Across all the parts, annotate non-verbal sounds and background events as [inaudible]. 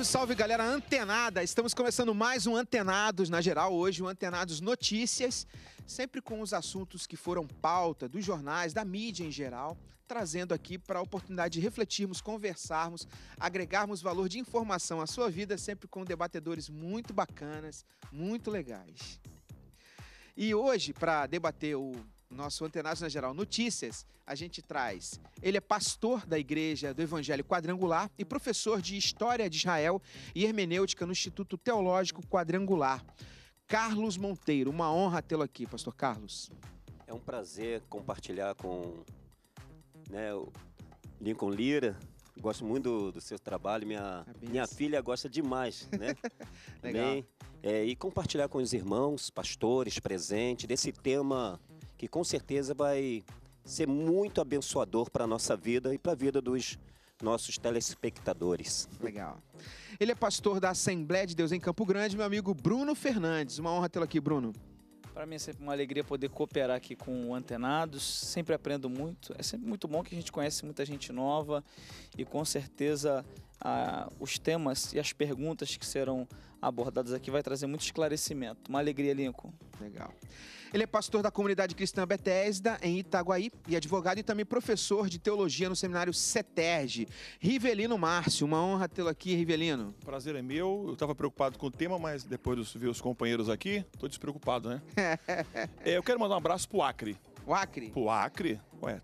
Salve, salve galera antenada! Estamos começando mais um Antenados na geral hoje, um Antenados Notícias, sempre com os assuntos que foram pauta dos jornais, da mídia em geral, trazendo aqui para a oportunidade de refletirmos, conversarmos, agregarmos valor de informação à sua vida, sempre com debatedores muito bacanas, muito legais. E hoje, para debater o nosso Antenados na né, Geral Notícias, a gente traz. Ele é pastor da Igreja do Evangelho Quadrangular e professor de História de Israel e Hermenêutica no Instituto Teológico Quadrangular. Carlos Monteiro, uma honra tê-lo aqui, pastor Carlos. É um prazer compartilhar com né, o Lincoln Lira. Gosto muito do, do seu trabalho, minha, minha filha gosta demais, né? [laughs] Legal. Bem, é, e compartilhar com os irmãos, pastores presentes, desse tema que com certeza vai ser muito abençoador para a nossa vida e para a vida dos nossos telespectadores. Legal. Ele é pastor da Assembleia de Deus em Campo Grande, meu amigo Bruno Fernandes. Uma honra tê-lo aqui, Bruno. Para mim é sempre uma alegria poder cooperar aqui com o Antenados, sempre aprendo muito. É sempre muito bom que a gente conhece muita gente nova e com certeza ah, os temas e as perguntas que serão abordados aqui vai trazer muito esclarecimento. Uma alegria, Lincoln. Legal. Ele é pastor da comunidade cristã Betesda, em Itaguaí, e advogado e também professor de teologia no seminário CETERG. Rivelino Márcio, uma honra tê-lo aqui, Rivelino. Prazer é meu. Eu estava preocupado com o tema, mas depois de ver os companheiros aqui, estou despreocupado, né? [laughs] é, eu quero mandar um abraço pro Acre. O Acre? Pro Acre? Ué,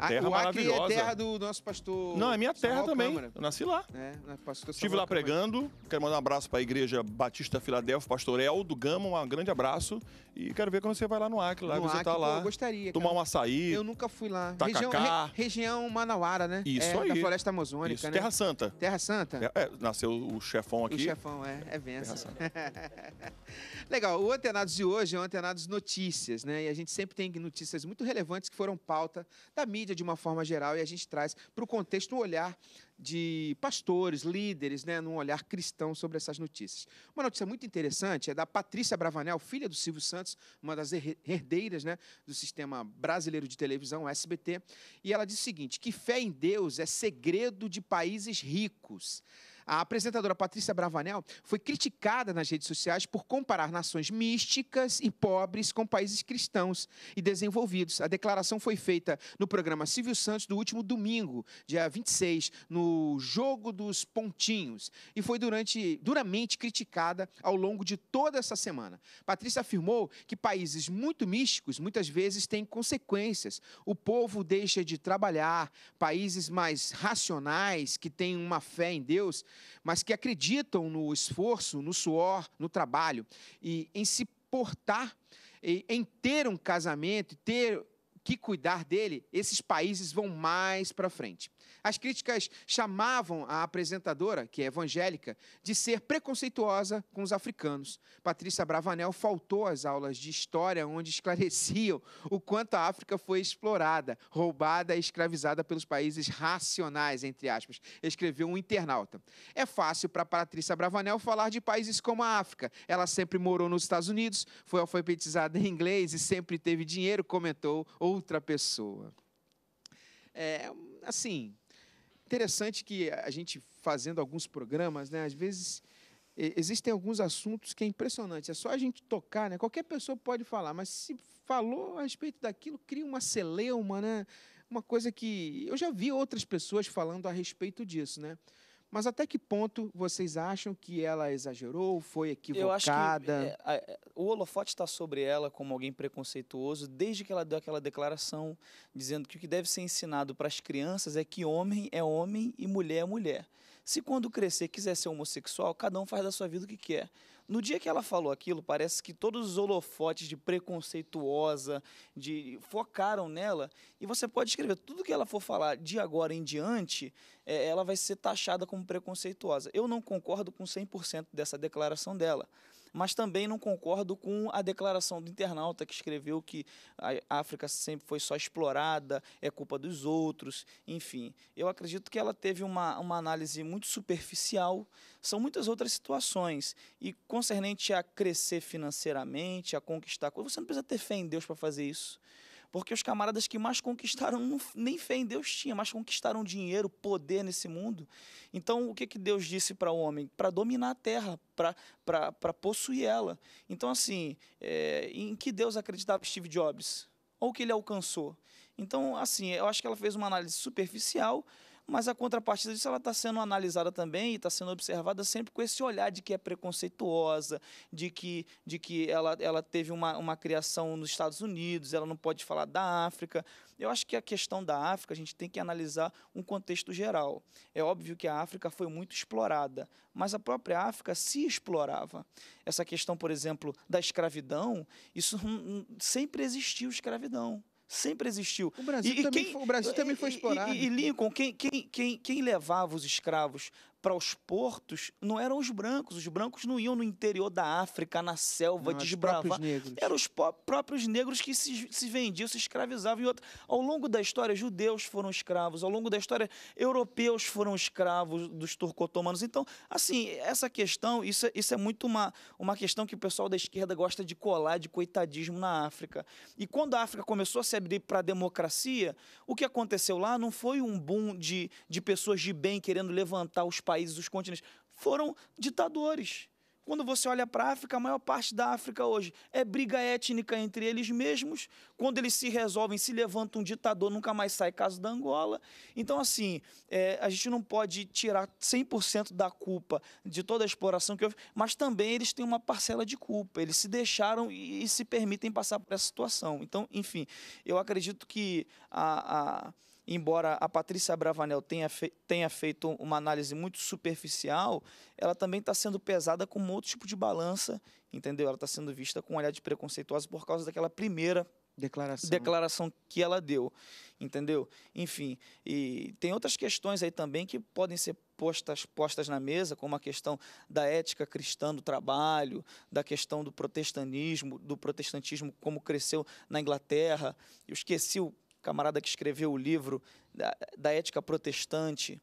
a terra o Acre é maravilhosa. é terra do nosso pastor. Não, é minha terra Samuel também. Câmara. Eu nasci lá. É, pastor Estive lá Câmara. pregando. Quero mandar um abraço para a Igreja Batista Filadélfia, pastor El do Gama. Um grande abraço. E quero ver quando você vai lá no Acre, lá no visitar Acre, lá. Eu gostaria. Tomar cara. um açaí. Eu nunca fui lá. Região, re, região Manauara, né? Isso é, aí. Da Floresta Amazônica, Isso. Né? Terra Santa. Terra Santa. É, é nasceu o chefão aqui. O chefão, é. É benção. [laughs] Legal. O Antenados de hoje é o Antenados Notícias, né? E a gente sempre tem notícias muito relevantes que foram pauta da mídia mídia de uma forma geral e a gente traz para o contexto um olhar de pastores, líderes, né, num olhar cristão sobre essas notícias. Uma notícia muito interessante é da Patrícia Bravanel, filha do Silvio Santos, uma das herdeiras né, do sistema brasileiro de televisão, SBT, e ela diz o seguinte: que fé em Deus é segredo de países ricos. A apresentadora Patrícia Bravanel foi criticada nas redes sociais por comparar nações místicas e pobres com países cristãos e desenvolvidos. A declaração foi feita no programa Silvio Santos do último domingo, dia 26, no Jogo dos Pontinhos, e foi durante, duramente criticada ao longo de toda essa semana. Patrícia afirmou que países muito místicos muitas vezes têm consequências. O povo deixa de trabalhar, países mais racionais, que têm uma fé em Deus, mas que acreditam no esforço, no suor, no trabalho e em se portar, em ter um casamento, ter que cuidar dele, esses países vão mais para frente. As críticas chamavam a apresentadora, que é evangélica, de ser preconceituosa com os africanos. Patrícia Bravanel faltou às aulas de história onde esclareciam o quanto a África foi explorada, roubada e escravizada pelos países racionais, entre aspas, escreveu um internauta. É fácil para Patrícia Bravanel falar de países como a África. Ela sempre morou nos Estados Unidos, foi alfabetizada em inglês e sempre teve dinheiro, comentou outra pessoa. É, assim, Interessante que a gente fazendo alguns programas, né, às vezes existem alguns assuntos que é impressionante. É só a gente tocar, né? Qualquer pessoa pode falar, mas se falou a respeito daquilo, cria uma celeuma, né? Uma coisa que eu já vi outras pessoas falando a respeito disso, né? Mas até que ponto vocês acham que ela exagerou, foi equivocada? Eu acho que é, a, é, o holofote está sobre ela como alguém preconceituoso desde que ela deu aquela declaração dizendo que o que deve ser ensinado para as crianças é que homem é homem e mulher é mulher. Se quando crescer quiser ser homossexual, cada um faz da sua vida o que quer. No dia que ela falou aquilo, parece que todos os holofotes de preconceituosa de focaram nela. E você pode escrever tudo que ela for falar de agora em diante, é, ela vai ser taxada como preconceituosa. Eu não concordo com 100% dessa declaração dela mas também não concordo com a declaração do internauta que escreveu que a África sempre foi só explorada, é culpa dos outros, enfim. Eu acredito que ela teve uma, uma análise muito superficial, são muitas outras situações, e concernente a crescer financeiramente, a conquistar coisas, você não precisa ter fé em Deus para fazer isso. Porque os camaradas que mais conquistaram, nem fé em Deus tinha, mas conquistaram dinheiro, poder nesse mundo. Então, o que, que Deus disse para o homem? Para dominar a terra, para possuir ela. Então, assim, é, em que Deus acreditava Steve Jobs? Ou o que ele alcançou? Então, assim, eu acho que ela fez uma análise superficial, mas a contrapartida disso ela está sendo analisada também e está sendo observada sempre com esse olhar de que é preconceituosa, de que, de que ela, ela teve uma, uma criação nos Estados Unidos, ela não pode falar da África. Eu acho que a questão da África a gente tem que analisar um contexto geral. É óbvio que a África foi muito explorada, mas a própria África se explorava. Essa questão, por exemplo, da escravidão, isso sempre existiu escravidão sempre existiu. O Brasil e, também, quem, foi, o Brasil também foi explorado. E, e Lincoln, quem, quem, quem, quem levava os escravos para os portos não eram os brancos. Os brancos não iam no interior da África, na selva, não, desbravar. Os eram os próprios negros que se, se vendiam, se escravizavam. e Outra... Ao longo da história, judeus foram escravos. Ao longo da história, europeus foram escravos dos turco-otomanos. Então, assim, essa questão, isso, é, isso é muito uma, uma questão que o pessoal da esquerda gosta de colar de coitadismo na África. E quando a África começou a se abrir para a democracia, o que aconteceu lá não foi um boom de, de pessoas de bem querendo levantar os países, os continentes, foram ditadores. Quando você olha para a África, a maior parte da África hoje é briga étnica entre eles mesmos. Quando eles se resolvem, se levanta um ditador, nunca mais sai caso da Angola. Então, assim, é, a gente não pode tirar 100% da culpa de toda a exploração que houve, mas também eles têm uma parcela de culpa. Eles se deixaram e, e se permitem passar por essa situação. Então, enfim, eu acredito que a, a embora a Patrícia Bravanel tenha, fe tenha feito uma análise muito superficial, ela também está sendo pesada com um outro tipo de balança, entendeu? Ela está sendo vista com um olhar de preconceituosa por causa daquela primeira Declaração. Declaração que ela deu, entendeu? Enfim, e tem outras questões aí também que podem ser postas, postas na mesa, como a questão da ética cristã do trabalho, da questão do protestantismo, do protestantismo como cresceu na Inglaterra. Eu esqueci o camarada que escreveu o livro da, da ética protestante,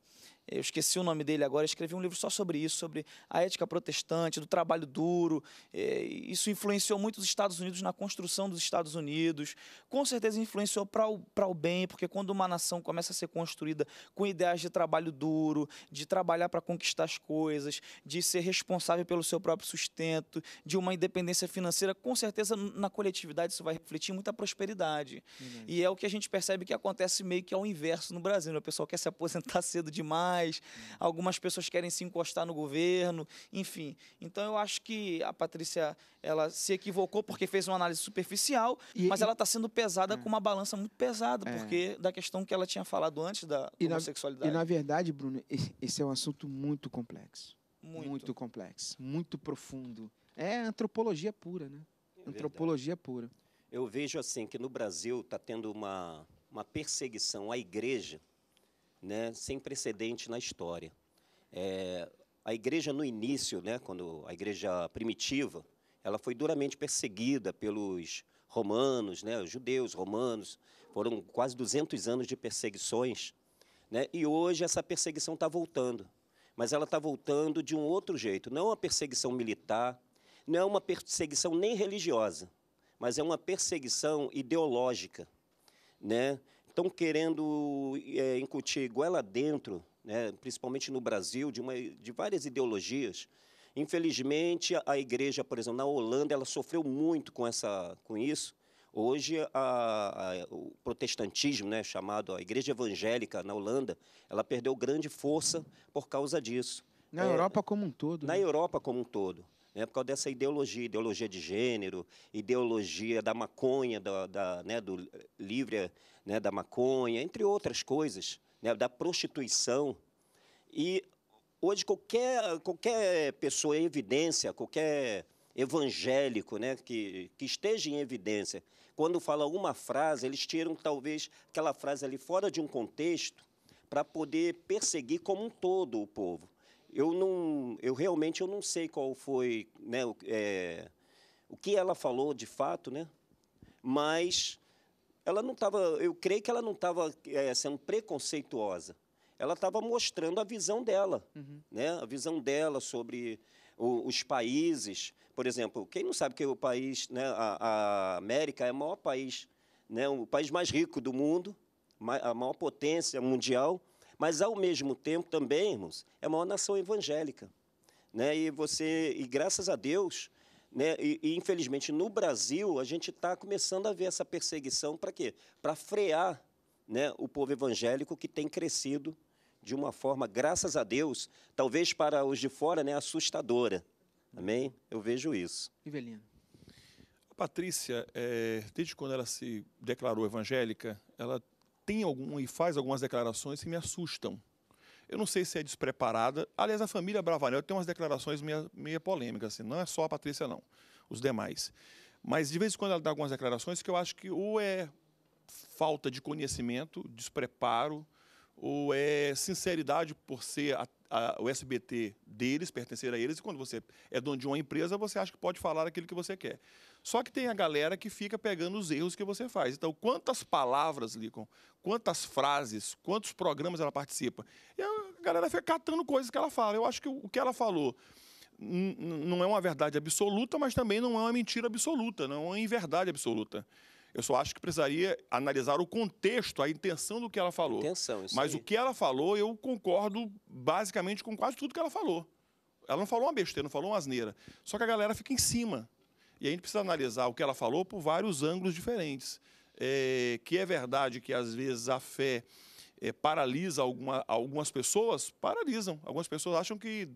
eu esqueci o nome dele agora, escrevi um livro só sobre isso, sobre a ética protestante, do trabalho duro. É, isso influenciou muito os Estados Unidos na construção dos Estados Unidos. Com certeza influenciou para o, o bem, porque quando uma nação começa a ser construída com ideias de trabalho duro, de trabalhar para conquistar as coisas, de ser responsável pelo seu próprio sustento, de uma independência financeira, com certeza na coletividade isso vai refletir muita prosperidade. Uhum. E é o que a gente percebe que acontece meio que ao inverso no Brasil. Né? O pessoal quer se aposentar [laughs] cedo demais mais, algumas pessoas querem se encostar no governo, enfim. Então eu acho que a Patrícia ela se equivocou porque fez uma análise superficial, e, mas e... ela está sendo pesada é. com uma balança muito pesada, é. porque da questão que ela tinha falado antes da e homossexualidade. Na, e na verdade, Bruno, esse é um assunto muito complexo. Muito. muito complexo, muito profundo. É antropologia pura, né? É antropologia pura. Eu vejo assim que no Brasil está tendo uma, uma perseguição à igreja né, sem precedente na história. É, a igreja no início, né, quando a igreja primitiva, ela foi duramente perseguida pelos romanos, né, os judeus romanos, foram quase 200 anos de perseguições, né, e hoje essa perseguição está voltando, mas ela está voltando de um outro jeito, não é uma perseguição militar, não é uma perseguição nem religiosa, mas é uma perseguição ideológica, né, estão querendo é, incutir goela dentro, né, principalmente no Brasil, de, uma, de várias ideologias. Infelizmente, a igreja, por exemplo, na Holanda, ela sofreu muito com, essa, com isso. Hoje, a, a, o protestantismo, né, chamado a igreja evangélica na Holanda, ela perdeu grande força por causa disso. Na é, Europa como um todo. Na né? Europa como um todo. Né, por causa dessa ideologia, ideologia de gênero, ideologia da maconha, da, da né, do livre né, da maconha, entre outras coisas, né, da prostituição. E hoje qualquer, qualquer pessoa em evidência, qualquer evangélico né, que, que esteja em evidência, quando fala uma frase, eles tiram talvez aquela frase ali fora de um contexto para poder perseguir como um todo o povo. Eu não, eu realmente eu não sei qual foi, né, o, é, o que ela falou de fato, né? Mas ela não estava, eu creio que ela não estava é, eh, sendo preconceituosa. Ela estava mostrando a visão dela, uhum. né? A visão dela sobre o, os países, por exemplo. Quem não sabe que o país, né? A, a América é o maior país, né? O país mais rico do mundo, a maior potência mundial, mas ao mesmo tempo também, irmãos, é a maior nação evangélica, né? E você, e graças a Deus, né? E, e, infelizmente, no Brasil, a gente está começando a ver essa perseguição para quê? Para frear né, o povo evangélico que tem crescido de uma forma, graças a Deus, talvez para os de fora, né, assustadora. Amém? Eu vejo isso. Ivelino. A Patrícia, é, desde quando ela se declarou evangélica, ela tem algum e faz algumas declarações que me assustam. Eu não sei se é despreparada. Aliás, a família Bravanel tem umas declarações meio, meio polêmicas, assim, não é só a Patrícia, não, os demais. Mas de vez em quando ela dá algumas declarações que eu acho que ou é falta de conhecimento, despreparo, ou é sinceridade por ser a, a, o SBT deles, pertencer a eles, e quando você é dono de uma empresa, você acha que pode falar aquilo que você quer. Só que tem a galera que fica pegando os erros que você faz. Então, quantas palavras, Licon, quantas frases, quantos programas ela participa? E a galera fica catando coisas que ela fala. Eu acho que o que ela falou não é uma verdade absoluta, mas também não é uma mentira absoluta, não é uma inverdade absoluta. Eu só acho que precisaria analisar o contexto, a intenção do que ela falou. Intenção, isso Mas aí. o que ela falou, eu concordo basicamente com quase tudo que ela falou. Ela não falou uma besteira, não falou uma asneira. Só que a galera fica em cima. E a gente precisa analisar o que ela falou por vários ângulos diferentes. É, que é verdade que às vezes a fé é, paralisa alguma, algumas pessoas, paralisam. Algumas pessoas acham que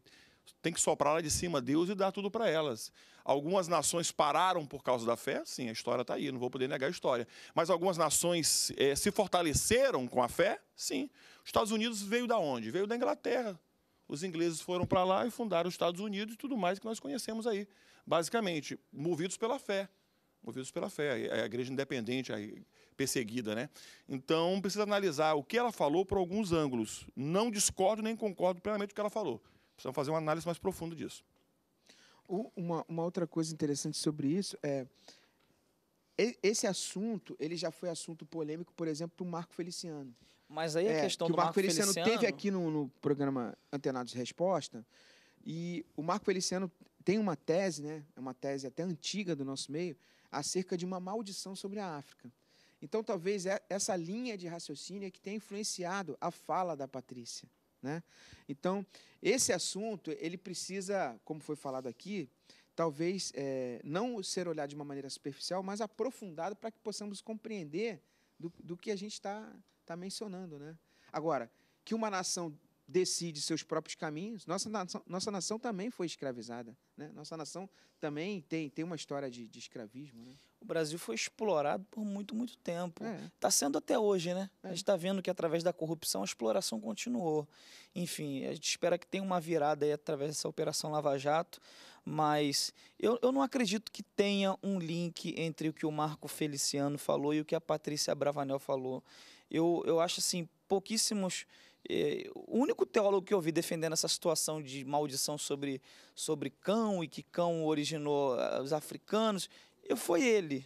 tem que soprar lá de cima Deus e dar tudo para elas. Algumas nações pararam por causa da fé, sim, a história está aí, não vou poder negar a história. Mas algumas nações é, se fortaleceram com a fé, sim. Os Estados Unidos veio da onde? Veio da Inglaterra. Os ingleses foram para lá e fundaram os Estados Unidos e tudo mais que nós conhecemos aí basicamente, movidos pela fé. Movidos pela fé, a igreja independente, a perseguida, né? Então, precisa analisar o que ela falou por alguns ângulos. Não discordo nem concordo plenamente com o que ela falou. Precisamos fazer uma análise mais profunda disso. Uma, uma outra coisa interessante sobre isso é esse assunto ele já foi assunto polêmico, por exemplo, para o Marco Feliciano. Mas aí a é, questão que do Marco, Marco Feliciano, Feliciano teve aqui no, no programa Antenados Resposta e o Marco Feliciano tem uma tese, né, é uma tese até antiga do nosso meio, acerca de uma maldição sobre a África. Então, talvez é, essa linha de raciocínio é que tenha influenciado a fala da Patrícia. Né? Então, esse assunto, ele precisa, como foi falado aqui, talvez é, não ser olhado de uma maneira superficial, mas aprofundado para que possamos compreender do, do que a gente está tá mencionando. Né? Agora, que uma nação decide seus próprios caminhos. Nossa nação, nossa nação também foi escravizada. Né? Nossa nação também tem, tem uma história de, de escravismo. Né? O Brasil foi explorado por muito, muito tempo. Está é. Tá sendo até hoje, né? É. A gente está vendo que através da corrupção a exploração continuou. Enfim, a gente espera que tenha uma virada aí através dessa Operação Lava Jato, mas eu, eu não acredito que tenha um link entre o que o Marco Feliciano falou e o que a Patrícia Bravanel falou. Eu, eu acho assim, pouquíssimos é, o único teólogo que eu vi defendendo essa situação de maldição sobre, sobre cão e que cão originou ah, os africanos, eu, foi ele.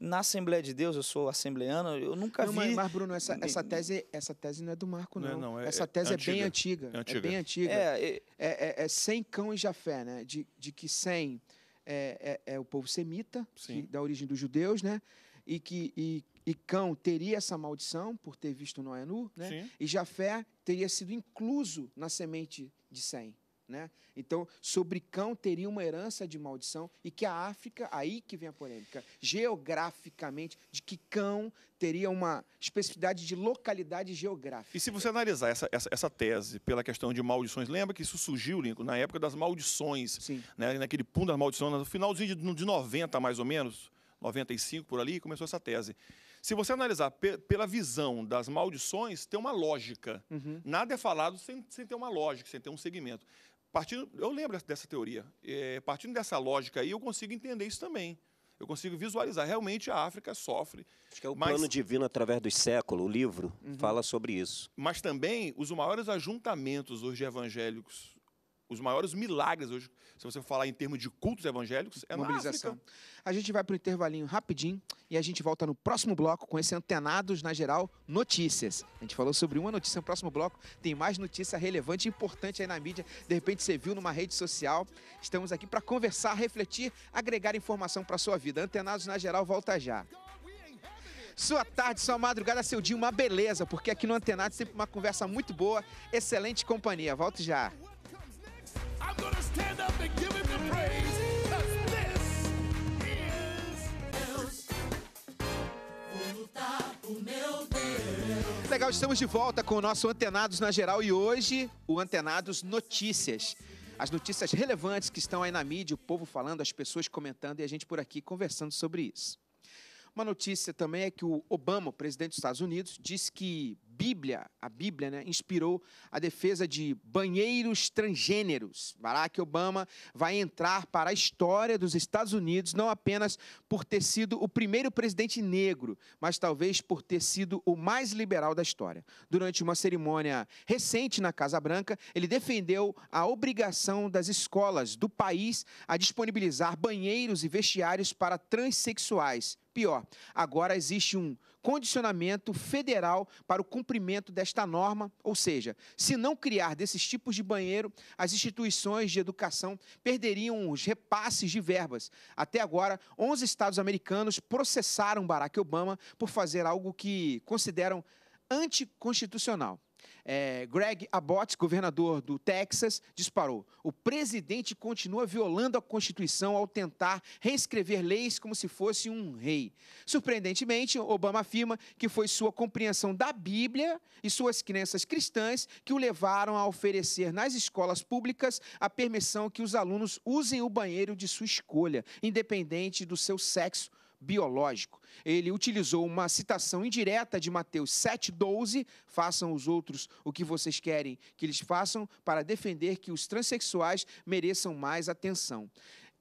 Na Assembleia de Deus, eu sou assembleano, eu nunca não, vi. Mas, Bruno, essa, essa, tese, essa tese não é do Marco, não. É, não, não é, essa é tese é, é, bem antiga. É, antiga. é bem antiga. É, é, sem cão e Jafé, né? De, de que sem é, o povo semita, que, da origem dos judeus, né? E que e, e Cão teria essa maldição por ter visto Noé nu, né? Sim. E Jafé teria sido incluso na semente de Sem. Né? Então, sobre Cão teria uma herança de maldição e que a África, aí que vem a polêmica, geograficamente, de que Cão teria uma especificidade de localidade geográfica. E se você analisar essa, essa, essa tese pela questão de maldições, lembra que isso surgiu, Lincoln, na época das maldições, né? naquele pum das maldições, no finalzinho de, de 90, mais ou menos, 95 por ali, começou essa tese. Se você analisar pela visão das maldições, tem uma lógica. Uhum. Nada é falado sem, sem ter uma lógica, sem ter um segmento. Partindo, eu lembro dessa teoria. É, partindo dessa lógica aí, eu consigo entender isso também. Eu consigo visualizar. Realmente a África sofre. Acho que é o mas... plano divino através dos séculos, o livro uhum. fala sobre isso. Mas também os maiores ajuntamentos hoje evangélicos os maiores milagres hoje, se você falar em termos de cultos evangélicos, é mobilização. Na África. A gente vai para o intervalinho rapidinho e a gente volta no próximo bloco com esse Antenados na Geral Notícias. A gente falou sobre uma notícia no próximo bloco, tem mais notícia relevante e importante aí na mídia. De repente você viu numa rede social. Estamos aqui para conversar, refletir, agregar informação para sua vida. Antenados na Geral volta já. Sua tarde, sua madrugada, seu dia, uma beleza, porque aqui no Antenado sempre uma conversa muito boa, excelente companhia. Volto já. I'm gonna stand up and give him the praise. Cause this is Deus. Vou lutar por meu Deus. Legal, estamos de volta com o nosso Antenados na Geral e hoje o Antenados Notícias. As notícias relevantes que estão aí na mídia, o povo falando, as pessoas comentando e a gente por aqui conversando sobre isso. Uma notícia também é que o Obama, o presidente dos Estados Unidos, disse que Bíblia, a Bíblia, né, inspirou a defesa de banheiros transgêneros. Barack Obama vai entrar para a história dos Estados Unidos não apenas por ter sido o primeiro presidente negro, mas talvez por ter sido o mais liberal da história. Durante uma cerimônia recente na Casa Branca, ele defendeu a obrigação das escolas do país a disponibilizar banheiros e vestiários para transexuais pior. Agora existe um condicionamento federal para o cumprimento desta norma, ou seja, se não criar desses tipos de banheiro, as instituições de educação perderiam os repasses de verbas. Até agora, 11 estados americanos processaram Barack Obama por fazer algo que consideram anticonstitucional é, Greg Abbott, governador do Texas, disparou. O presidente continua violando a Constituição ao tentar reescrever leis como se fosse um rei. Surpreendentemente, Obama afirma que foi sua compreensão da Bíblia e suas crenças cristãs que o levaram a oferecer nas escolas públicas a permissão que os alunos usem o banheiro de sua escolha, independente do seu sexo biológico. Ele utilizou uma citação indireta de Mateus 7,12: façam os outros o que vocês querem que eles façam, para defender que os transexuais mereçam mais atenção.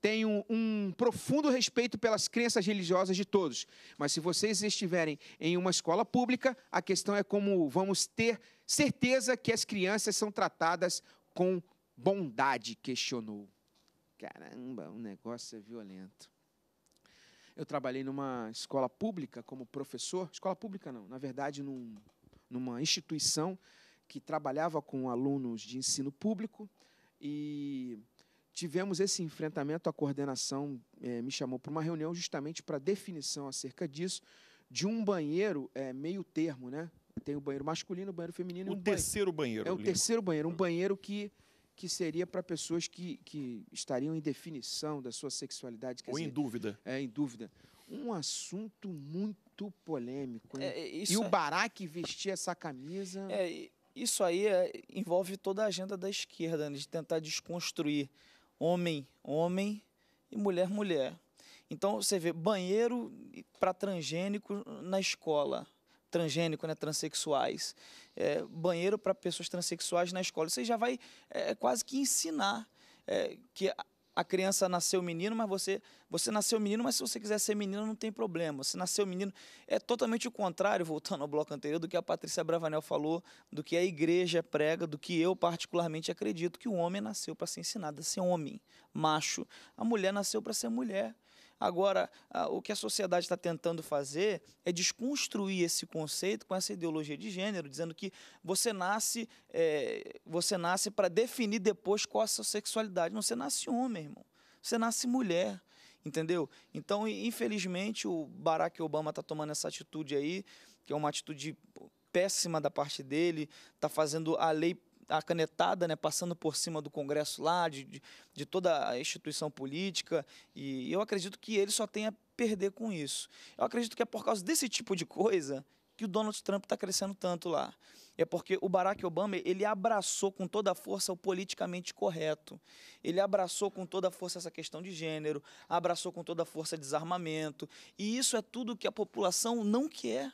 Tenho um profundo respeito pelas crenças religiosas de todos, mas se vocês estiverem em uma escola pública, a questão é como vamos ter certeza que as crianças são tratadas com bondade, questionou. Caramba, o um negócio é violento. Eu trabalhei numa escola pública como professor. Escola pública não, na verdade, num, numa instituição que trabalhava com alunos de ensino público e tivemos esse enfrentamento. A coordenação eh, me chamou para uma reunião justamente para definição acerca disso, de um banheiro eh, meio termo, né? Tem o banheiro masculino, o banheiro feminino. O um terceiro banheiro. banheiro é o terceiro banheiro, um banheiro que que seria para pessoas que, que estariam em definição da sua sexualidade. Ou dizer, em dúvida. É, em dúvida. Um assunto muito polêmico. É, é e o é- Barack vestir essa camisa... É, isso aí é, envolve toda a agenda da esquerda, né, de tentar desconstruir homem, homem e mulher, mulher. Então, você vê banheiro para transgênico na escola transgênico, né, transexuais, é, banheiro para pessoas transexuais na escola. Você já vai é, é, quase que ensinar é, que a criança nasceu menino, mas você você nasceu menino, mas se você quiser ser menino não tem problema. Se nasceu menino é totalmente o contrário, [laughs] voltando ao bloco anterior do que a Patrícia Bravanel falou, do que a igreja prega, do que eu particularmente acredito que o homem nasceu para ser ensinado a ser homem, macho, a mulher nasceu para ser mulher. Agora, o que a sociedade está tentando fazer é desconstruir esse conceito com essa ideologia de gênero, dizendo que você nasce, é, você nasce para definir depois qual a sua sexualidade. Não, você nasce homem, irmão. Você nasce mulher entendeu? Então, infelizmente, o Barack Obama está tomando essa atitude aí, que é uma atitude péssima da parte dele, está fazendo a lei a canetada né, passando por cima do Congresso lá, de, de, de toda a instituição política, e eu acredito que ele só tem a perder com isso. Eu acredito que é por causa desse tipo de coisa que o Donald Trump está crescendo tanto lá. É porque o Barack Obama, ele abraçou com toda a força o politicamente correto. Ele abraçou com toda a força essa questão de gênero, abraçou com toda a força desarmamento. E isso é tudo que a população não quer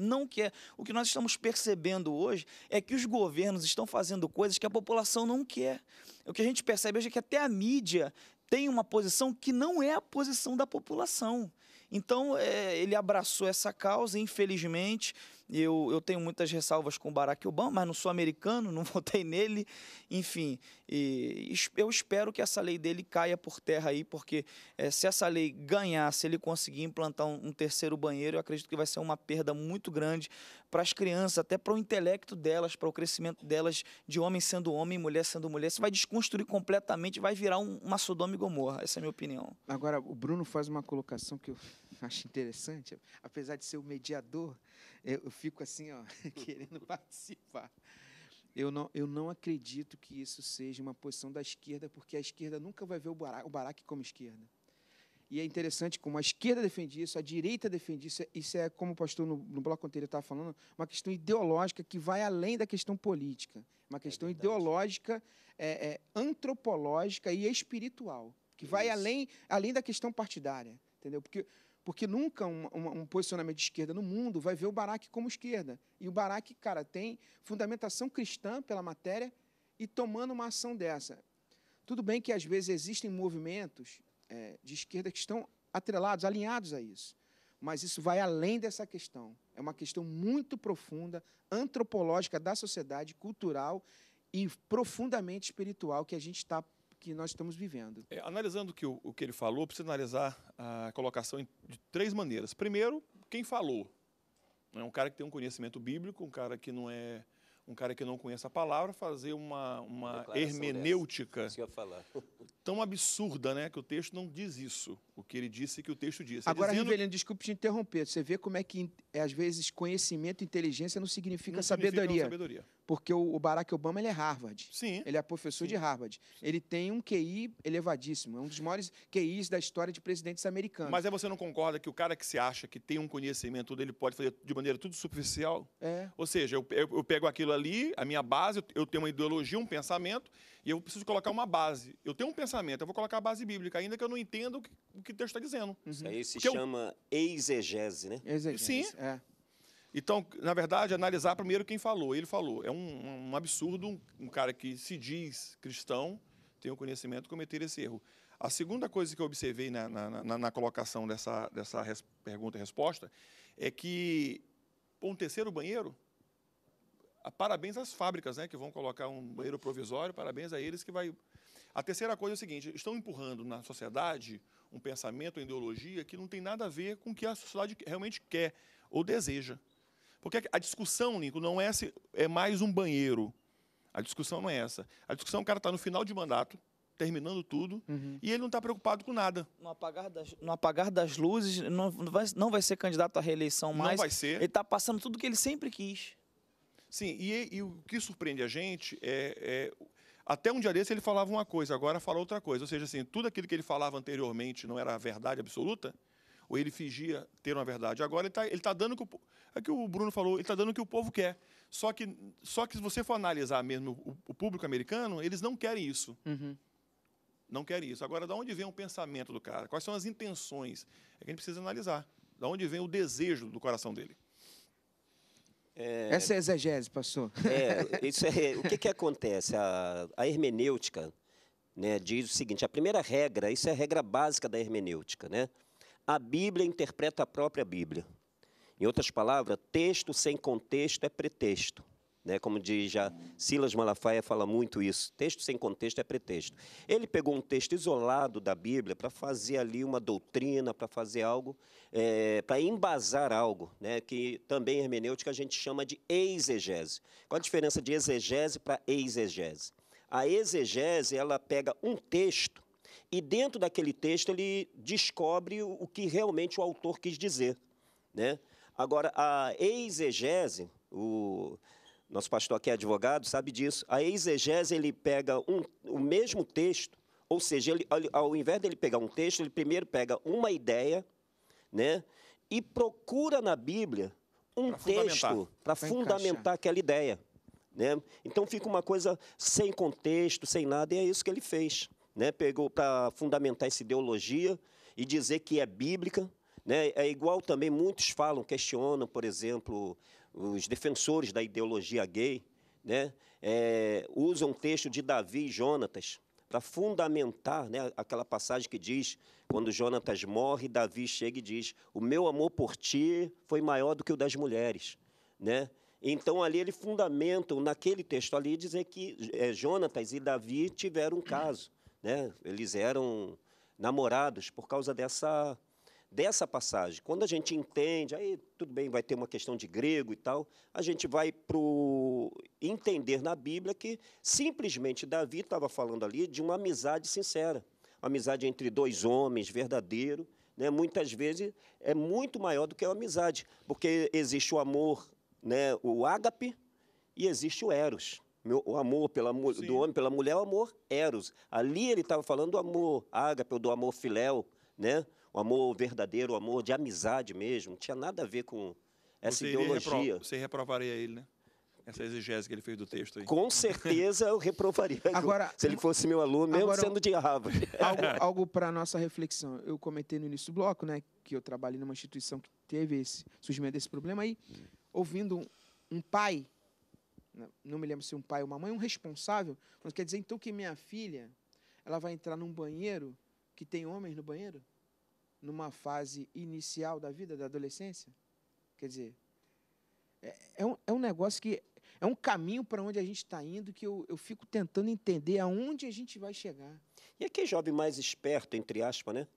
não quer. É. O que nós estamos percebendo hoje é que os governos estão fazendo coisas que a população não quer. O que a gente percebe hoje é que até a mídia tem uma posição que não é a posição da população. Então, é, ele abraçou essa causa, infelizmente. Eu, eu tenho muitas ressalvas com o Barack Obama, mas não sou americano, [laughs] não votei nele. Enfim, eu espero que essa lei dele caia por terra aí, porque é, se essa lei ganhar, se ele conseguir implantar um, um terceiro banheiro, eu acredito que vai ser uma perda muito grande para as crianças, até para o intelecto delas, para o crescimento delas, de homem sendo homem, mulher sendo mulher. Isso vai desconstruir completamente, vai virar um, uma Sodoma e Gomorra. Essa é a minha opinião. Agora, o Bruno faz uma colocação que eu [laughs] acho interessante, apesar de ser o mediador, eu fico assim, ó, [laughs] querendo [laughs] participar. Eu não, eu não acredito que isso seja uma posição da esquerda, porque a esquerda nunca vai ver o Barack, o Barack como esquerda. E é interessante como a esquerda defende isso, a direita defende isso. Isso é, como o pastor no, no bloco anterior estava falando, uma questão ideológica que vai além da questão política. Uma é questão é ideológica, é, é, antropológica e espiritual, que é isso. vai além, além da questão partidária. Entendeu? Porque porque nunca um, um, um, posicionamento de esquerda no mundo vai ver o Barack como esquerda. E o Barack, cara, tem fundamentação cristã pela matéria e tomando uma ação dessa. Tudo bem que às vezes existem movimentos é, de esquerda que estão atrelados, alinhados a isso. Mas isso vai além dessa questão. É uma questão muito profunda, antropológica da sociedade, cultural e profundamente espiritual que a gente está que nós estamos vivendo. É, analisando que o, o, que ele falou, precisa analisar a colocação de três maneiras. Primeiro, quem falou. É um cara que tem um conhecimento bíblico, um cara que não é um cara que não conhece a palavra fazer uma, uma hermenêutica [laughs] tão absurda, né? Que o texto não diz isso, o que ele disse que o texto disse. Agora, dizendo... Rivelino, desculpe te interromper. Você vê como é que, às vezes, conhecimento e inteligência não significa, não sabedoria. Significa sabedoria porque o Barack Obama ele é Harvard. Sim. Ele é professor Sim. de Harvard. Ele tem um QI elevadíssimo, é um dos maiores QIs da história de presidentes americanos. Mas aí você não concorda que o cara que se acha que tem um conhecimento, ele pode fazer de maneira tudo superficial? É. Ou seja, eu, eu, eu pego aquilo ali, a minha base, eu tenho uma ideologia, um pensamento, e eu preciso colocar uma base. Eu tenho um pensamento, eu vou colocar a base bíblica, ainda que eu não entenda o que o, que texto está dizendo. Uhum. Isso aí se porque chama eu... exegese, né? Exegese, Sim. É. Então, na verdade, analisar primeiro quem falou. Ele falou. É um, um absurdo um, um, cara que se diz cristão, tem o um conhecimento, cometer esse erro. A segunda coisa que eu observei na, na, na, na colocação dessa, dessa res, pergunta e resposta é que um terceiro banheiro, ah, parabéns às fábricas né, que vão colocar um banheiro provisório, parabéns a eles que vai. A terceira coisa é o seguinte: estão empurrando na sociedade um pensamento, uma ideologia que não tem nada a ver com o que a sociedade realmente quer ou deseja. Porque a discussão, Lincoln, não é se é mais um banheiro. A discussão não é essa. A discussão, é o cara está no final de mandato, terminando tudo, uhum. e ele não está preocupado com nada. No apagar das, no apagar das luzes, não vai, não vai ser candidato à reeleição mais. Não vai ser. Ele está passando tudo o que ele sempre quis. Sim, e, e, o que surpreende a gente é, é até um dia desse ele falava uma coisa, agora fala outra coisa. Ou seja, assim, tudo aquilo que ele falava anteriormente não era a verdade absoluta, ou ele fingia ter uma verdade. Agora ele está ele tá dando o que o, é que o Bruno falou, ele está dando o que o povo quer. Só que, só que se você for analisar mesmo o, o público americano, eles não querem isso. Uhum. Não querem isso. Agora, de onde vem o pensamento do cara? Quais são as intenções? É que a gente precisa analisar. De onde vem o desejo do coração dele? É... Essa é exegese, pastor. É, [laughs] isso é, o que, que acontece? A, a hermenêutica né, diz o seguinte: a primeira regra, isso é a regra básica da hermenêutica, né? A Bíblia interpreta a própria Bíblia. Em outras palavras, texto sem contexto é pretexto. Né? Como diz já Silas Malafaia, fala muito isso. Texto sem contexto é pretexto. Ele pegou um texto isolado da Bíblia para fazer ali uma doutrina, para fazer algo, é, para embasar algo, né? que também em hermenêutica a gente chama de exegese. Qual a diferença de exegese para exegese? A exegese, ela pega um texto e dentro daquele texto ele descobre o que realmente o autor quis dizer. Né? Agora, a exegese, o nosso pastor aqui é advogado, sabe disso. A exegese ele pega um, o mesmo texto, ou seja, ele, ao invés dele pegar um texto, ele primeiro pega uma ideia né, e procura na Bíblia um pra texto para fundamentar aquela ideia. Né? Então fica uma coisa sem contexto, sem nada, e é isso que ele fez né, pegou para fundamentar essa ideologia e dizer que é bíblica. Né? É igual também muitos falam, questionam, por exemplo, os defensores da ideologia gay, né, é, usam o texto de Davi e Jonatas para fundamentar né, aquela passagem que diz, quando Jonatas morre, Davi chega e diz, o meu amor por ti foi maior do que o das mulheres. Né? Então, ali ele fundamenta naquele texto ali, dizer que é, Jonatas e Davi tiveram um caso. Né? Eles eram namorados por causa dessa, dessa passagem. Quando a gente entende, aí tudo bem, vai ter uma questão de grego e tal, a gente vai para entender na Bíblia que simplesmente Davi estava falando ali de uma amizade sincera, uma amizade entre dois homens, verdadeiro. Né? Muitas vezes é muito maior do que a amizade, porque existe o amor, né? o ágape, e existe o eros. Meu, o amor pela, do homem pela mulher é o amor eros. Ali ele estava falando do amor ágape, do amor filéu, né? o amor verdadeiro, o amor de amizade mesmo. Não tinha nada a ver com essa você ideologia. Repro, você reprovaria ele, né? Essa exigência que ele fez do texto aí. Com certeza eu reprovaria. Agora, se ele fosse meu aluno, mesmo agora, sendo de Harvard. [laughs] Algo, algo para nossa reflexão. Eu comentei no início do bloco, né, que eu trabalhei numa instituição que teve esse surgimento desse problema aí, ouvindo um, um pai né, não me lembro se um pai ou uma mãe, um responsável, mas quer dizer então que minha filha ela vai entrar num banheiro que tem homens no banheiro? Numa fase inicial da vida, da adolescência? Quer dizer, é, é, um, é um negócio que é um caminho para onde a gente está indo que eu, eu fico tentando entender aonde a gente vai chegar. E aquele jovem mais esperto, entre aspas, né?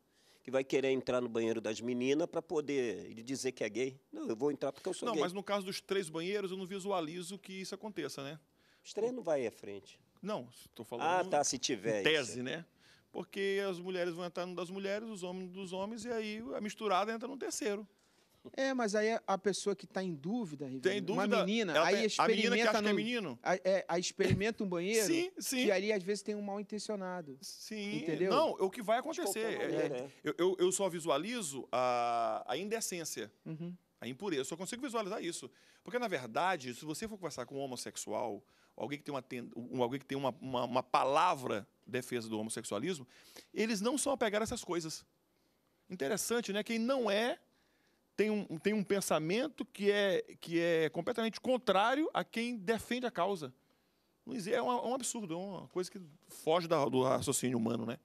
que vai querer entrar no banheiro das meninas para poder dizer que é gay. Não, eu vou entrar porque eu sou não, gay. Não, mas no caso dos três banheiros, eu não visualizo que isso aconteça, né? Os três não vai à frente. Não, estou falando. Ah, tá, se tiver. Tese, isso. né? Porque as mulheres vão entrar no das mulheres, os homens dos homens, e aí a misturada entra no terceiro. É, mas aí a pessoa que está em dúvida, Ribeiro, tem dúvida, uma menina, aí experimenta a menina que acha no, que é menino. A, é, a experimenta um banheiro sim, sim. e ali às vezes tem um mal intencionado. Sim. Entendeu? Não, é o que vai acontecer. É, maneira, é, é. Eu, eu, eu, só visualizo a, a indecência. Uhum. A impureza, eu só consigo visualizar isso. Porque, na verdade, se você for conversar com um homossexual, alguém que tem uma, alguém que tem uma, uma, uma palavra defesa do homossexualismo, eles não são apegados a essas coisas. Interessante, né? Quem não é tem um, tem um pensamento que é, que é completamente contrário a quem defende a causa. É um, é um absurdo, é uma coisa que foge do raciocínio humano, né?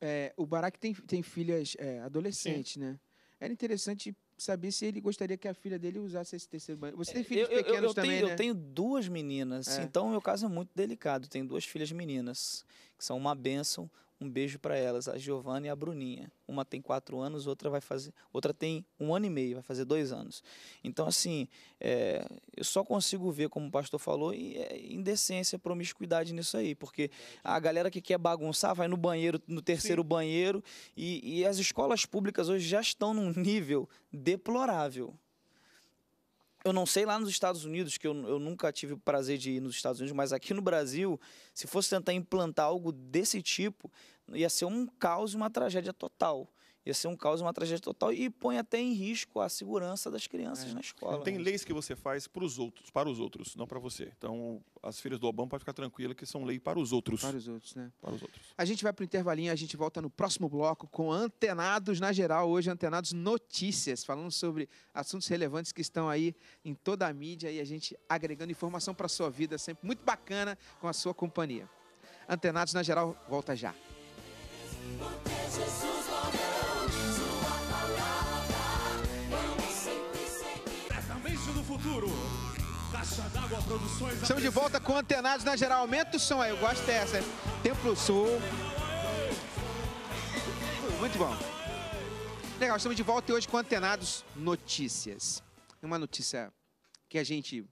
É, o Barack tem, tem filhas é, adolescentes, né? Era interessante saber se ele gostaria que a filha dele usasse esse terceiro banho. Você tem é, filhos eu, pequenos eu, eu também, tenho, né? Eu tenho duas meninas, é. então meu caso é muito delicado. Tenho duas filhas meninas, que são uma bênção, um beijo para elas, a Giovana e a Bruninha. Uma tem quatro anos, outra vai fazer, outra tem um ano e meio, vai fazer dois anos. Então, assim, é, eu só consigo ver, como o pastor falou, e é indecência, promiscuidade nisso aí, porque a galera que quer bagunçar vai no banheiro, no terceiro Sim. banheiro, e, e as escolas públicas hoje já estão num nível deplorável eu não sei lá nos Estados Unidos, que eu, eu, nunca tive o prazer de ir nos Estados Unidos, mas aqui no Brasil, se fosse tentar implantar algo desse tipo, ia ser um caos e uma tragédia total ia ser um caos, uma tragédia total e põe até em risco a segurança das crianças é. na escola. Tem né? leis que você faz para os outros, para os outros, não para você. Então, as filhas do Obama podem ficar tranquila que são lei para os outros. Para os outros, né? Para os outros. A gente vai para o intervalinho, a gente volta no próximo bloco com Antenados na geral, hoje Antenados Notícias, falando sobre assuntos relevantes que estão aí em toda a mídia e a gente agregando informação para sua vida, sempre muito bacana com a sua companhia. Antenados na geral, volta já. Porque Jesus futuro. Caixa d'água Produções. Estamos de volta com antenados na geral. Aumenta o som aí, eu gosto dessa. Templo Sul. Muito bom. Legal, estamos de volta hoje com antenados notícias. Uma notícia que a gente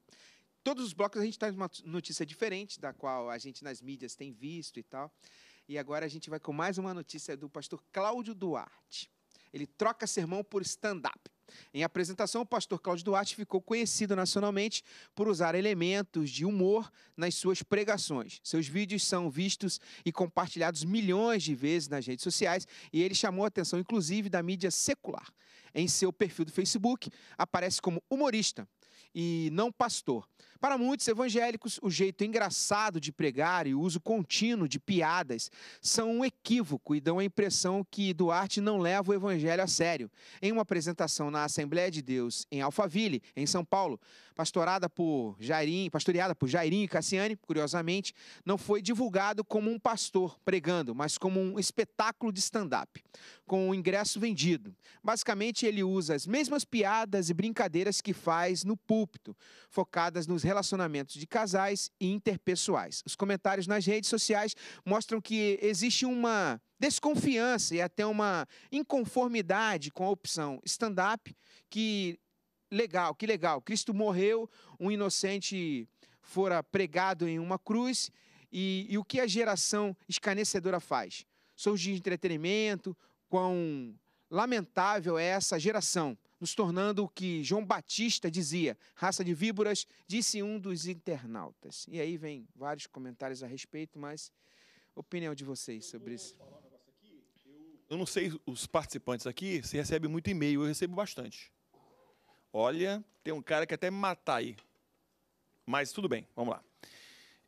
todos os blocos a gente traz uma notícia diferente, da qual a gente nas mídias tem visto e tal. E agora a gente vai com mais uma notícia do pastor Cláudio Duarte. Ele troca sermão por stand-up. Em apresentação, o pastor Cláudio Duarte ficou conhecido nacionalmente por usar elementos de humor nas suas pregações. Seus vídeos são vistos e compartilhados milhões de vezes nas redes sociais e ele chamou a atenção, inclusive, da mídia secular. Em seu perfil do Facebook, aparece como humorista e não pastor. Para muitos evangélicos, o jeito engraçado de pregar e o uso contínuo de piadas são um equívoco e dão a impressão que Duarte não leva o evangelho a sério. Em uma apresentação na Assembleia de Deus em Alphaville, em São Paulo, pastorada por Jairim, pastoreada por Jairinho e Cassiane, curiosamente, não foi divulgado como um pastor pregando, mas como um espetáculo de stand-up, com o ingresso vendido. Basicamente, ele usa as mesmas piadas e brincadeiras que faz no púlpito, focadas nos relacionamentos relacionamentos de casais e interpessoais. Os comentários nas redes sociais mostram que existe uma desconfiança e até uma inconformidade com a opção stand-up, que legal, que legal, Cristo morreu, um inocente fora pregado em uma cruz, e, e o que a geração escanecedora faz? Sou de entretenimento, quão lamentável é essa geração nos tornando o que João Batista dizia, raça de víboras, disse um dos internautas. E aí vem vários comentários a respeito, mas opinião de vocês sobre isso. Eu não sei os participantes aqui, se recebe muito e-mail, eu recebo bastante. Olha, tem um cara que até me matar aí. Mas tudo bem, vamos lá.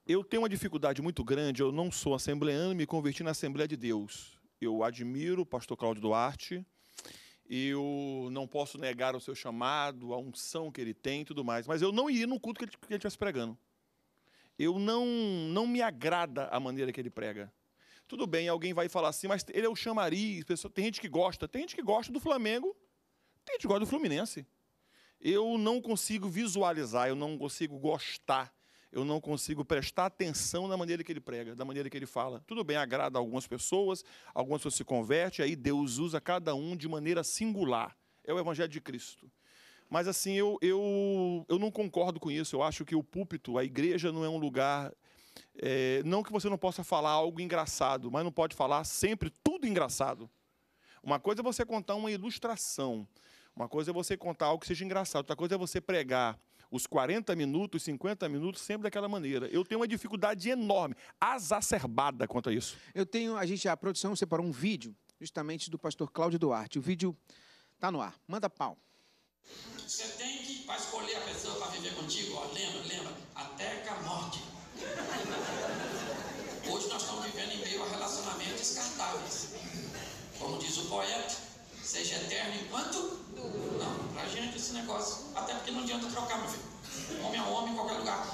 Eu tenho uma dificuldade muito grande, eu não sou assembleano, me converti na Assembleia de Deus. Eu admiro o pastor Cláudio Duarte, eu não posso negar o seu chamado, a unção que ele tem e tudo mais. Mas eu não ia no culto que ele estivesse pregando. Eu não, não me agrada a maneira que ele prega. Tudo bem, alguém vai falar assim, mas ele é o chamariz, tem gente que gosta, tem gente que gosta do Flamengo, tem gente que gosta do Fluminense. Eu não consigo visualizar, eu não consigo gostar eu não consigo prestar atenção na maneira que ele prega, da maneira que ele fala. Tudo bem, agrada algumas pessoas, algumas pessoas se convertem, aí Deus usa cada um de maneira singular. É o Evangelho de Cristo. Mas assim, eu, eu, eu não concordo com isso. Eu acho que o púlpito, a igreja, não é um lugar. É, não que você não possa falar algo engraçado, mas não pode falar sempre tudo engraçado. Uma coisa é você contar uma ilustração, uma coisa é você contar algo que seja engraçado, outra coisa é você pregar os 40 minutos, 50 minutos, sempre daquela maneira. Eu tenho uma dificuldade enorme, exacerbada quanto a isso. Eu tenho, a gente, a produção separou um vídeo justamente do pastor Cláudio Duarte. O vídeo tá no ar. Manda pau. Você tem que escolher a pessoa para viver contigo, ó, lembra, lembra, até que a morte. Hoje nós estamos vivendo em meio a relacionamentos descartáveis. Como diz o poeta, seja eterno enquanto. Não, pra gente esse negócio. Até porque não adianta trocar, meu filho. Homem é homem em qualquer lugar.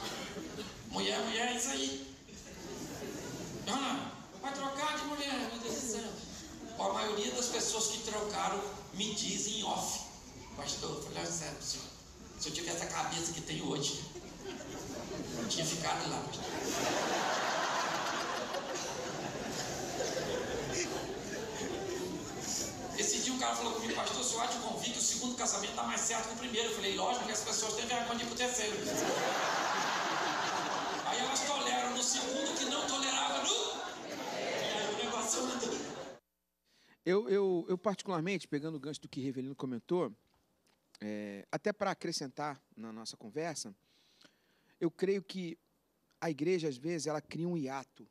Mulher é mulher, é isso aí. Não, não. Vai trocar de mulher, meu Deus do céu. A maioria das pessoas que trocaram me dizem off. Pastor, eu falei, sério, senhor. Se eu tivesse a cabeça que tenho hoje, eu tinha ficado lá, pastor. segundo casamento dá tá mais certo que o primeiro. Eu falei, lógico que as pessoas têm vergonha de ir pro terceiro. Aí elas toleram no segundo que não tolerava no. E aí o negócio Eu, eu, eu, particularmente, pegando o gancho do que Revelino comentou, é, até para acrescentar na nossa conversa, eu creio que a igreja, às vezes, ela cria um hiato.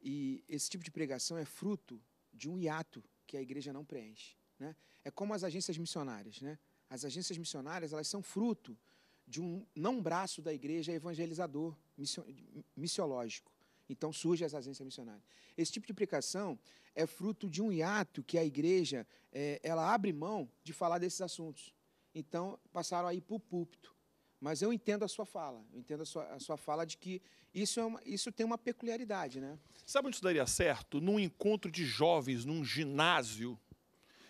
E esse tipo de pregação é fruto de um hiato que a igreja não preenche. Né? É como as agências missionárias. Né? As agências missionárias elas são fruto de um não braço da igreja evangelizador, missiológico. Então surge as agências missionárias. Esse tipo de implicação é fruto de um hiato que a igreja é, ela abre mão de falar desses assuntos. Então passaram aí para o púlpito. Mas eu entendo a sua fala, eu entendo a sua, a sua fala de que isso, é uma, isso tem uma peculiaridade, né? Sabe onde isso daria certo? Num encontro de jovens, num ginásio,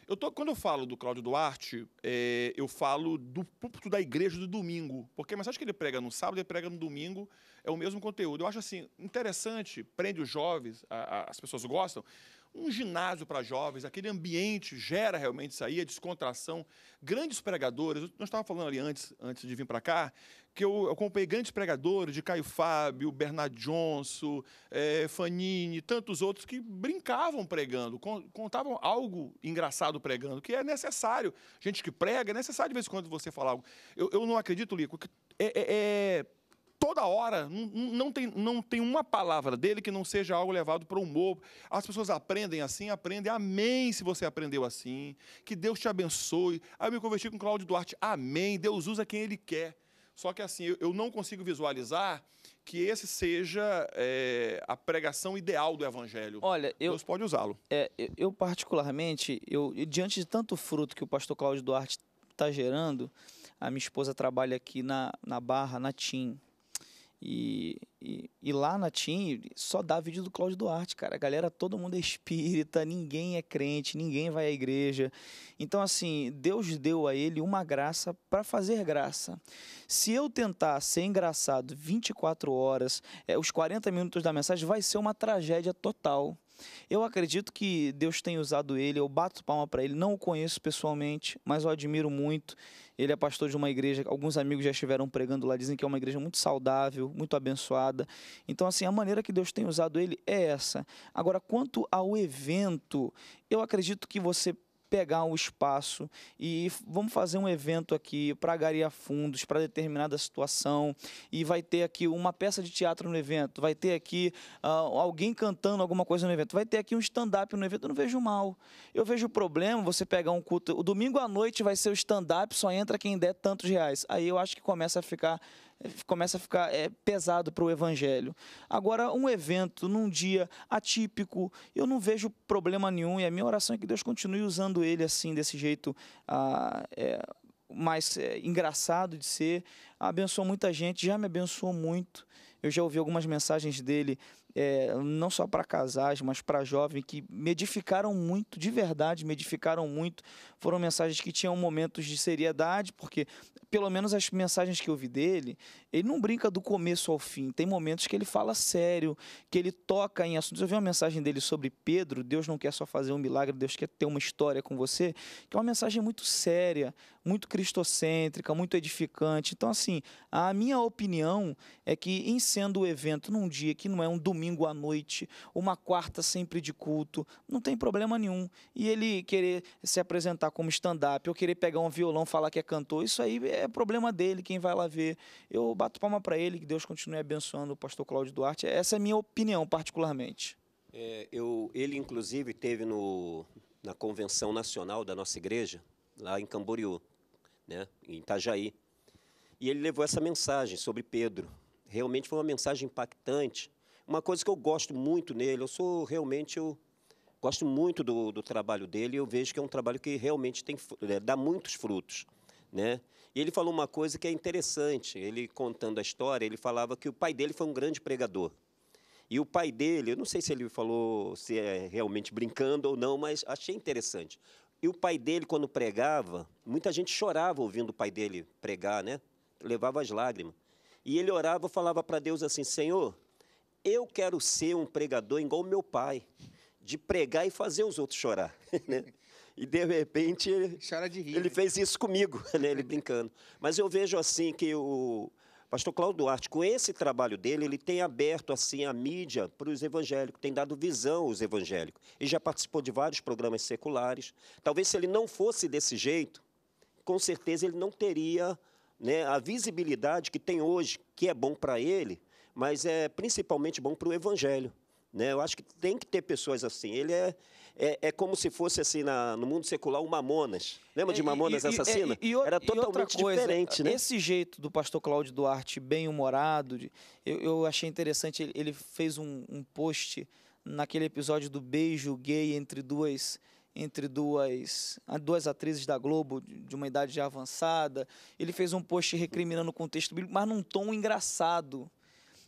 eu tô, quando eu falo do Cláudio Duarte, é, eu falo do púlpito da igreja do domingo. Porque a mensagem que ele prega no sábado, e prega no domingo, é o mesmo conteúdo. Eu acho assim, interessante, prende os jovens, a, a, as pessoas gostam, um ginásio para jovens, aquele ambiente gera realmente isso aí, a descontração. Grandes pregadores, nós estávamos falando ali antes, antes de vir para cá, que eu acompanhei grandes pregadores de Caio Fábio, Bernard Johnson, é, Fanini, tantos outros que brincavam pregando, contavam algo engraçado pregando, que é necessário. Gente que prega, é necessário de vez em quando você falar algo. Eu, eu não acredito, Lico, que é, é, é toda hora, não tem, não tem uma palavra dele que não seja algo levado para o humor. As pessoas aprendem assim, aprendem. Amém se você aprendeu assim. Que Deus te abençoe. Aí eu me converti com Cláudio Duarte. Amém. Deus usa quem ele quer. Só que assim, eu não consigo visualizar que esse seja é, a pregação ideal do Evangelho. Olha, eu, Deus pode usá-lo. É, eu, particularmente, eu, diante de tanto fruto que o pastor Cláudio Duarte está gerando, a minha esposa trabalha aqui na, na Barra, na TIM, e, e, e, lá na team só dá vídeo do Cláudio Duarte, cara. A galera, todo mundo é espírita, ninguém é crente, ninguém vai à igreja. Então, assim, Deus deu a ele uma graça para fazer graça. Se eu tentar ser engraçado 24 horas, é, os 40 minutos da mensagem vai ser uma tragédia total. Eu acredito que Deus tem usado ele, eu bato palma para ele, não o conheço pessoalmente, mas o admiro muito. Ele é pastor de uma igreja, alguns amigos já estiveram pregando lá, dizem que é uma igreja muito saudável, muito abençoada. Então, assim, a maneira que Deus tem usado ele é essa. Agora, quanto ao evento, eu acredito que você pegar um espaço e vamos fazer um evento aqui para garia fundos, para determinada situação, e vai ter aqui uma peça de teatro no evento, vai ter aqui uh, alguém cantando alguma coisa no evento, vai ter aqui um stand-up no evento, eu não vejo mal. Eu vejo o problema você pegar um culto, o domingo à noite vai ser o stand-up, só entra quem der tantos reais. Aí eu acho que começa a ficar começa a ficar é, pesado para o evangelho. Agora, um evento num dia atípico, eu não vejo problema nenhum e a minha oração é que Deus continue usando ele assim, desse jeito. Ah, é, mais é, engraçado de ser, abençoou muita gente, já me abençoou muito. Eu já ouvi algumas mensagens dele é, não só para casais, mas para jovens, que me edificaram muito, de verdade, me edificaram muito. Foram mensagens que tinham momentos de seriedade, porque pelo menos as mensagens que eu vi dele, ele não brinca do começo ao fim. Tem momentos que ele fala sério, que ele toca em assuntos. Eu vi uma mensagem dele sobre Pedro, Deus não quer só fazer um milagre, Deus quer ter uma história com você, que é uma mensagem muito séria, muito cristocêntrica, muito edificante. Então, assim, a minha opinião é que, em sendo o evento num dia que não é um domingo, domingo à noite, uma quarta sempre de culto, não tem problema nenhum. E ele querer se apresentar como stand-up, ou querer pegar um violão falar que é cantor, isso aí é problema dele, quem vai lá ver. Eu bato palma para ele, que Deus continue abençoando o pastor Cláudio Duarte. Essa é a minha opinião, particularmente. É, eu, ele, inclusive, teve no, na convenção nacional da nossa igreja, lá em Camboriú, né, em Itajaí. E ele levou essa mensagem sobre Pedro. Realmente foi uma mensagem impactante, uma coisa que eu gosto muito nele, eu sou realmente eu gosto muito do, do trabalho dele. Eu vejo que é um trabalho que realmente tem é, dá muitos frutos, né? E ele falou uma coisa que é interessante. Ele contando a história, ele falava que o pai dele foi um grande pregador. E o pai dele, eu não sei se ele falou se é realmente brincando ou não, mas achei interessante. E o pai dele, quando pregava, muita gente chorava ouvindo o pai dele pregar, né? Levava as lágrimas. E ele orava, falava para Deus assim: Senhor, eu quero ser um pregador igual meu pai, de pregar e fazer os outros chorar. [laughs] Né? E de repente ele, rir, ele né? fez isso comigo, [laughs] né? ele brincando. Mas eu vejo assim que o Pastor Cláudio Duarte, com esse trabalho dele, ele tem aberto assim a mídia para os evangélicos, tem dado visão aos evangélicos. E já participou de vários programas seculares. Talvez se ele não fosse desse jeito, com certeza ele não teria né, a visibilidade que tem hoje, que é bom para ele, mas é principalmente bom para o evangelho. Né? Eu acho que tem que ter pessoas assim. Ele é, é, é como se fosse assim na, no mundo secular o Mamonas. Lembra de é, Mamonas e, assassina? E, e, Era totalmente coisa, diferente, né? Esse jeito do pastor Cláudio Duarte, bem humorado, eu, eu, achei interessante. Ele, ele fez um, um, post naquele episódio do beijo gay entre duas entre duas duas atrizes da Globo de uma idade já avançada. Ele fez um post recriminando o contexto bíblico, mas num tom engraçado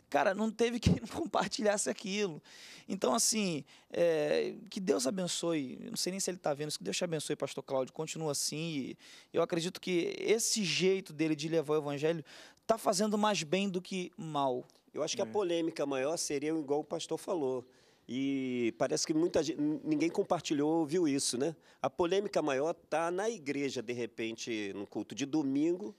cara, não teve quem não [laughs] compartilhasse aquilo. Então, assim, é, que Deus abençoe. Não sei nem se ele está vendo isso, que Deus te abençoe, Pastor Cláudio. Continua assim. eu acredito que esse jeito dele de levar o evangelho está fazendo mais bem do que mal. Eu acho que a é. polêmica maior seria igual o pastor falou. E parece que muita gente, ninguém compartilhou, viu isso, né? A polêmica maior está na igreja, de repente, no culto de domingo,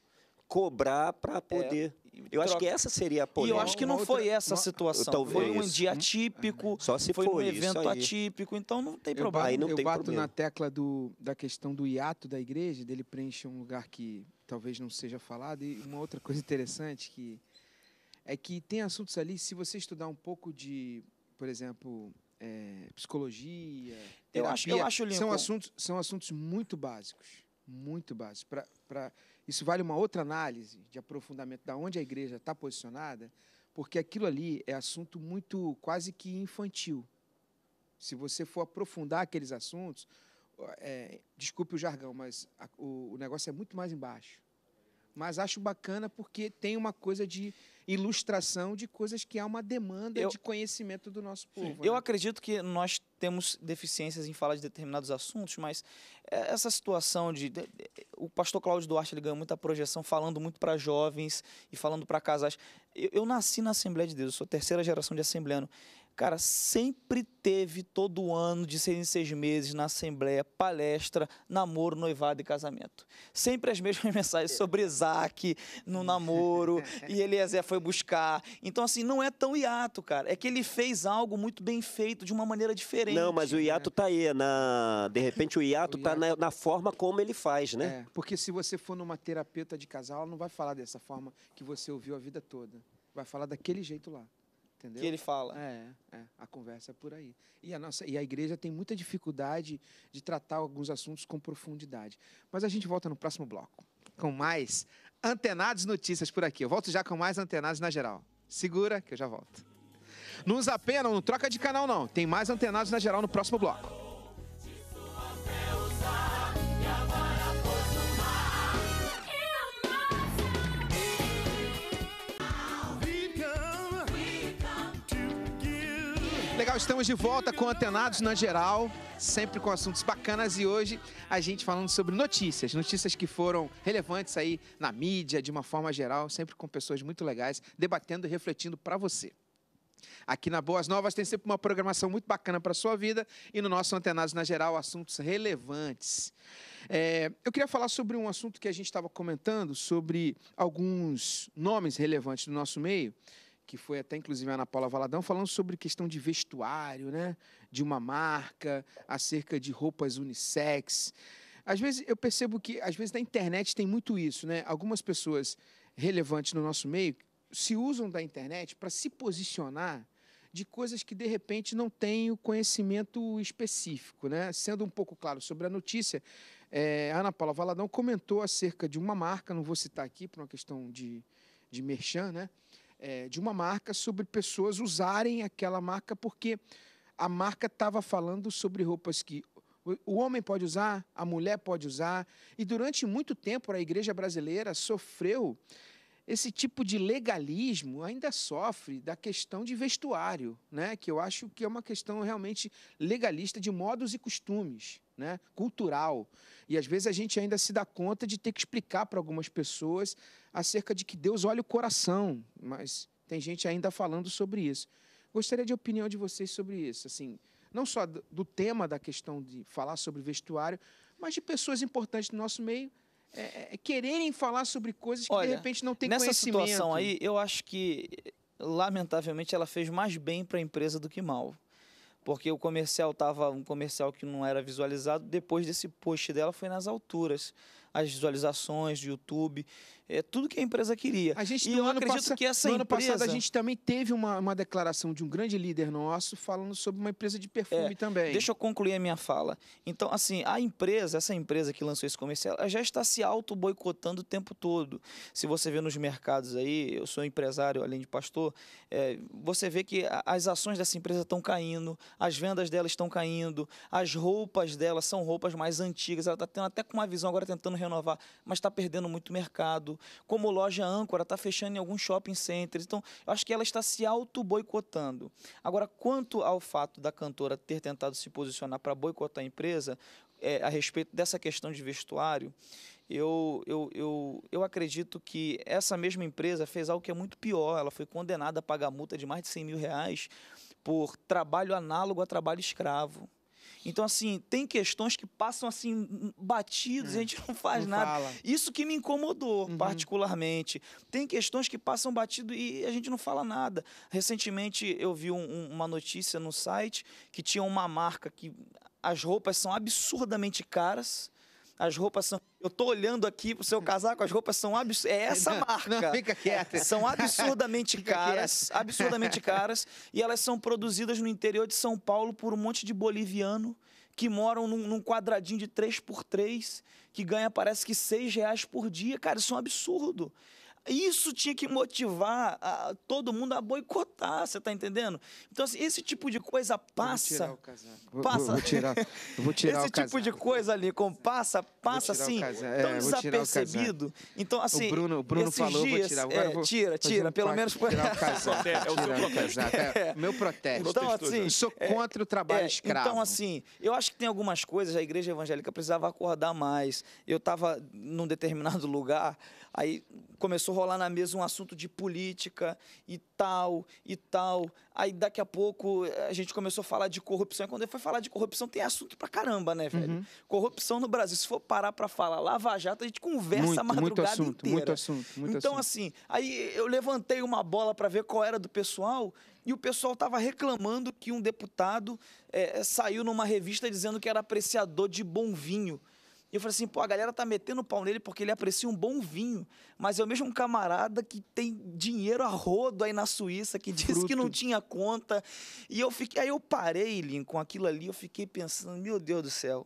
cobrar para é, poder. É, eu acho que essa seria a polêmica. E eu acho que não outra, foi essa a situação. Talvez. Foi um dia hum? atípico, uhum. Só se foi, foi um evento atípico, então não tem problema. aí não eu tem bato problema. na tecla do, da questão do hiato da igreja, dele preencher um lugar que talvez não seja falado. E uma outra coisa interessante que é que tem assuntos ali, se você estudar um pouco de, por exemplo, é, psicologia, terapia, eu acho, eu acho são assuntos são assuntos muito básicos, muito básicos para isso vale uma outra análise de aprofundamento da onde a igreja está posicionada, porque aquilo ali é assunto muito quase que infantil. Se você for aprofundar aqueles assuntos, é, desculpe o jargão, mas a, o, o negócio é muito mais embaixo mas acho bacana porque tem uma coisa de ilustração de coisas que há uma demanda eu, de conhecimento do nosso povo. né? Eu acredito que nós temos deficiências em falar de determinados assuntos, mas é, essa situação de, de, o pastor Cláudio Duarte ele ganhou muita projeção falando muito para jovens e falando para casais. Eu, eu, nasci na Assembleia de Deus, sou terceira geração de assembleano. Cara, sempre teve todo ano, de seis em seis meses, na Assembleia, palestra, namoro, noivado e casamento. Sempre as [laughs] mesmas mensagens sobre Isaac no namoro, e Eliezer foi buscar. Então, assim, não é tão hiato, cara. É que ele fez algo muito bem feito, de uma maneira diferente. Não, mas o hiato tá aí. Na... De repente, o hiato, o tá hiato... tá na, na, forma como ele faz, né? É, porque se você for numa terapeuta de casal, ela não vai falar dessa forma que você ouviu a vida toda. Vai falar daquele jeito lá. Entendeu? Que ele fala. É, é, a conversa é por aí. E a nossa, e a igreja tem muita dificuldade de tratar alguns assuntos com profundidade. Mas a gente volta no próximo bloco com mais antenados notícias por aqui. Eu volto já com mais antenados na geral. Segura que eu já volto. Não usa pena, não troca de canal não. Tem mais antenados na geral no próximo bloco. estamos de volta com Antenados na Geral, sempre com assuntos bacanas e hoje a gente falando sobre notícias, notícias que foram relevantes aí na mídia, de uma forma geral, sempre com pessoas muito legais, debatendo e refletindo para você. Aqui na Boas Novas tem sempre uma programação muito bacana para sua vida e no nosso Antenados na Geral, assuntos relevantes. É, eu queria falar sobre um assunto que a gente estava comentando, sobre alguns nomes relevantes do nosso meio, que foi até inclusive a Ana Paula Valadão, falando sobre questão de vestuário, né? De uma marca, acerca de roupas unissex. Às vezes eu percebo que, às vezes, na internet tem muito isso, né? Algumas pessoas relevantes no nosso meio se usam da internet para se posicionar de coisas que de repente não têm o conhecimento específico, né? Sendo um pouco claro sobre a notícia, é, a Ana Paula Valadão comentou acerca de uma marca, não vou citar aqui por uma questão de, de merchan, né? é, de uma marca sobre pessoas usarem aquela marca porque a marca estava falando sobre roupas que o homem pode usar, a mulher pode usar. E durante muito tempo a igreja brasileira sofreu esse tipo de legalismo ainda sofre da questão de vestuário, né? que eu acho que é uma questão realmente legalista de modos e costumes. Né, cultural. E às vezes a gente ainda se dá conta de ter que explicar para algumas pessoas acerca de que Deus olha o coração, mas tem gente ainda falando sobre isso. Gostaria de opinião de vocês sobre isso, assim, não só do tema da questão de falar sobre vestuário, mas de pessoas importantes no nosso meio é, é, é, quererem falar sobre coisas que Olha, de repente não tem nessa conhecimento. Nessa situação aí, eu acho que, lamentavelmente, ela fez mais bem para a empresa do que mal. Porque o comercial estava um comercial que não era visualizado, depois desse post dela foi nas alturas as visualizações do YouTube, é tudo que a empresa queria. A gente, e eu acredito passa... que essa no empresa... ano passado a gente também teve uma, uma declaração de um grande líder nosso falando sobre uma empresa de perfume é, também. Deixa eu concluir a minha fala. Então, assim, a empresa, essa empresa que lançou esse comercial, ela já está se auto-boicotando o tempo todo. Se você vê nos mercados aí, eu sou empresário além de pastor, é, você vê que as ações dessa empresa estão caindo, as vendas dela estão caindo, as roupas dela são roupas mais antigas, ela está tendo até com uma visão agora tentando renovar, mas está perdendo muito mercado. Como loja âncora, está fechando em alguns shopping centers. Então, eu acho que ela está se auto-boicotando. Agora, quanto ao fato da cantora ter tentado se posicionar para boicotar a empresa, é, a respeito dessa questão de vestuário, eu, eu, eu, eu acredito que essa mesma empresa fez algo que é muito pior. Ela foi condenada a pagar multa de mais de 100 mil reais por trabalho análogo a trabalho escravo. Então, assim, tem questões que passam assim, batidos, é. a hum. gente não faz não nada. Fala. Isso que me incomodou, uhum. particularmente. Tem questões que passam batido e a gente não fala nada. Recentemente eu vi um, uma notícia no site que tinha uma marca que as roupas são absurdamente caras as roupas são. Eu tô olhando aqui pro seu casaco, as roupas são abs... É essa não, marca. Não, fica quieta [laughs] São absurdamente caras. Absurdamente caras. E elas são produzidas no interior de São Paulo por um monte de boliviano que moram num, num quadradinho de 3 por 3 que ganha parece que 6 reais por dia. Cara, isso é um absurdo. Isso tinha que motivar a, todo mundo a boicotar, você está entendendo? Então, assim, esse tipo de coisa passa. Vou tirar o casaco. Passa. Vou, vou tirar, vou tirar esse tipo de coisa ali, como passa, passa assim, tão é, desapercebido. Então, assim. O Bruno, o Bruno falou, dias, vou tirar. é, vou, tira, tira, um pelo menos. Tirar [laughs] é o casaco. É, o seu protesto. É, meu protesto. Então, assim, sou é, contra o trabalho é, escravo. Então, assim, eu acho que tem algumas coisas, a igreja evangélica precisava acordar mais. Eu estava num determinado lugar, aí começou a rolar na mesa um assunto de política e tal e tal. Aí daqui a pouco a gente começou a falar de corrupção. E quando ele foi falar de corrupção, tem assunto pra caramba, né, velho? Uhum. Corrupção no Brasil. Se for parar pra falar Lava Jato, a gente conversa muito, a madrugada muito assunto, inteira. Muito assunto, muito então, assunto. assim, aí eu levantei uma bola para ver qual era do pessoal e o pessoal estava reclamando que um deputado é, saiu numa revista dizendo que era apreciador de bom vinho. E eu falei assim, pô, a galera tá metendo pau nele porque ele aprecia um bom vinho, mas é o mesmo camarada que tem dinheiro a rodo aí na Suíça, que disse Fruto. que não tinha conta. E eu fiquei, aí eu parei, com aquilo ali, eu fiquei pensando, meu Deus do céu,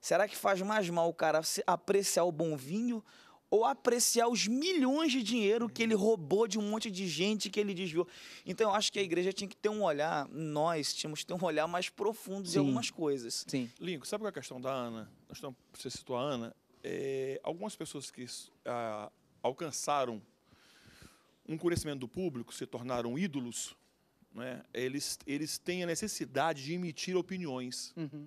será que faz mais mal o cara apreciar o bom vinho ou apreciar os milhões de dinheiro que ele roubou de um monte de gente que ele desviou. Então eu acho que a igreja tinha que ter um olhar, nós tínhamos que ter um olhar mais profundo Sim. algumas coisas. Sim. Lincoln, sabe qual é a questão da Ana? nós estamos, você citou a Ana, é, algumas pessoas que a, alcançaram um conhecimento do público, se tornaram ídolos, né, eles, eles têm a necessidade de emitir opiniões. Uhum.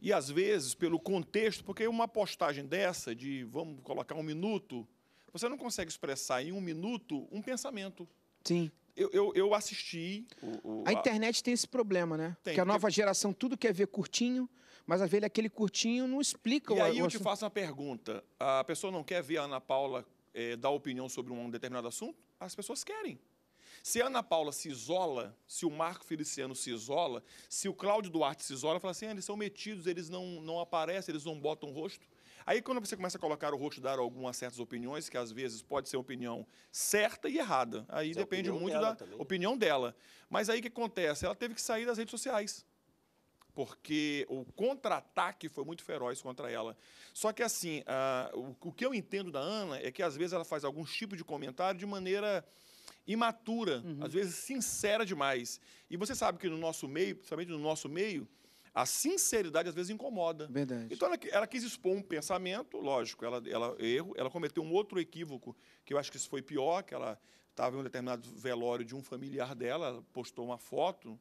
E às vezes, pelo contexto, porque uma postagem dessa, de vamos colocar um minuto, você não consegue expressar em um minuto um pensamento. Sim. Eu, eu, eu assisti. O, o, a, a internet tem esse problema, né? Tem, porque a nova geração tudo quer ver curtinho, mas a vezes aquele curtinho não explica e o E aí eu te faço uma pergunta. A pessoa não quer ver a Ana Paula é, dar opinião sobre um determinado assunto? As pessoas querem. Se a Ana Paula se isola, se o Marco Feliciano se isola, se o Cláudio Duarte se isola, fala assim: ah, eles são metidos, eles não, não aparecem, eles não botam o rosto. Aí quando você começa a colocar o rosto dar algumas certas opiniões, que às vezes pode ser opinião certa e errada. Aí é depende muito da também. opinião dela. Mas aí o que acontece? Ela teve que sair das redes sociais porque o contra-ataque foi muito feroz contra ela. Só que, assim, o, o, que eu entendo da Ana é que, às vezes, ela faz algum tipo de comentário de maneira imatura, uhum. às vezes sincera demais. E você sabe que no nosso meio, principalmente no nosso meio, a sinceridade às vezes incomoda. Verdade. Então ela, ela quis expor um pensamento, lógico, ela, ela erro, ela cometeu um outro equívoco, que eu acho que isso foi pior, que ela estava em um determinado velório de um familiar dela, postou uma foto,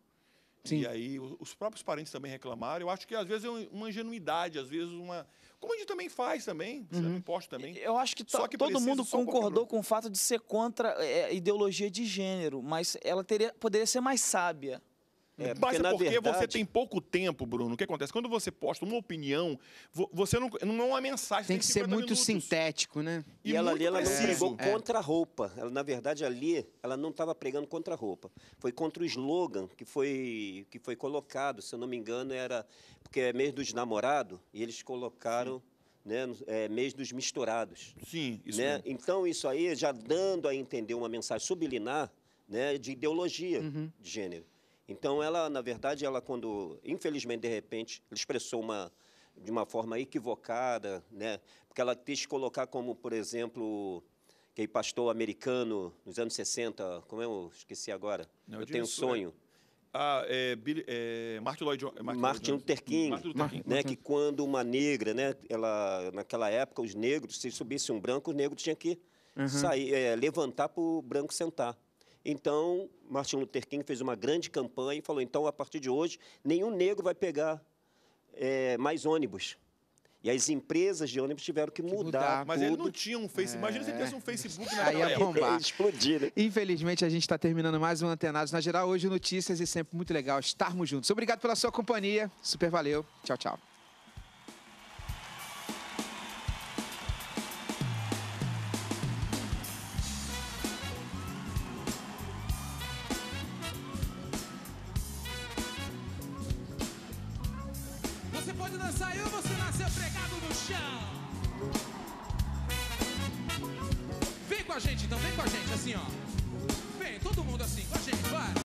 Sim. E aí os próprios parentes também reclamaram. Eu acho que às vezes é uma ingenuidade, às vezes uma. Como a gente também faz também, você uhum. não também. Eu acho que, só que todo mundo concordou com o fato de ser contra é, ideologia de gênero, mas ela teria, poderia ser mais sábia. É, porque, porque verdade... você tem pouco tempo, Bruno. O que acontece? Quando você posta uma opinião, você não, não é uma mensagem. Tem que ser muito minutos. sintético, né? E, e ela ali, ela não pregou é. contra a roupa. Ela, na verdade, ali, ela não estava pregando contra a roupa. Foi contra o slogan que foi, que foi colocado, se eu não me engano, era. Porque é mês dos namorados, e eles colocaram. Né, é, mês dos misturados. Sim, isso né? Então, isso aí já dando a entender uma mensagem sublinar né, de ideologia uhum. de gênero. Então, ela, na verdade, ela quando, infelizmente, de repente, expressou uma de uma forma equivocada, né? Porque ela quis colocar como, por exemplo, que é pastor americano nos anos 60, como é eu esqueci agora, Não, eu, eu tenho um sonho. É... Ah, é, Billy, é, Martin, Lloyd, Martin, Martin Luther King, Martin Luther King. Né, que quando uma negra, né, ela, naquela época, os negros, se subisse um branco, o negro tinha que uhum. sair, é, levantar para o branco sentar. Então, Martin Luther King fez uma grande campanha e falou: então, a partir de hoje, nenhum negro vai pegar é, mais ônibus. E as empresas de ônibus tiveram que, que mudar, Mas ele não tinha um Facebook. É. Imagina se tivesse um Facebook na Aí época. Explodir, né? Infelizmente, a gente está terminando mais um Antenados na Geral. Hoje, notícias e sempre muito legal estarmos juntos. Obrigado pela sua companhia. Super valeu. Tchau, tchau.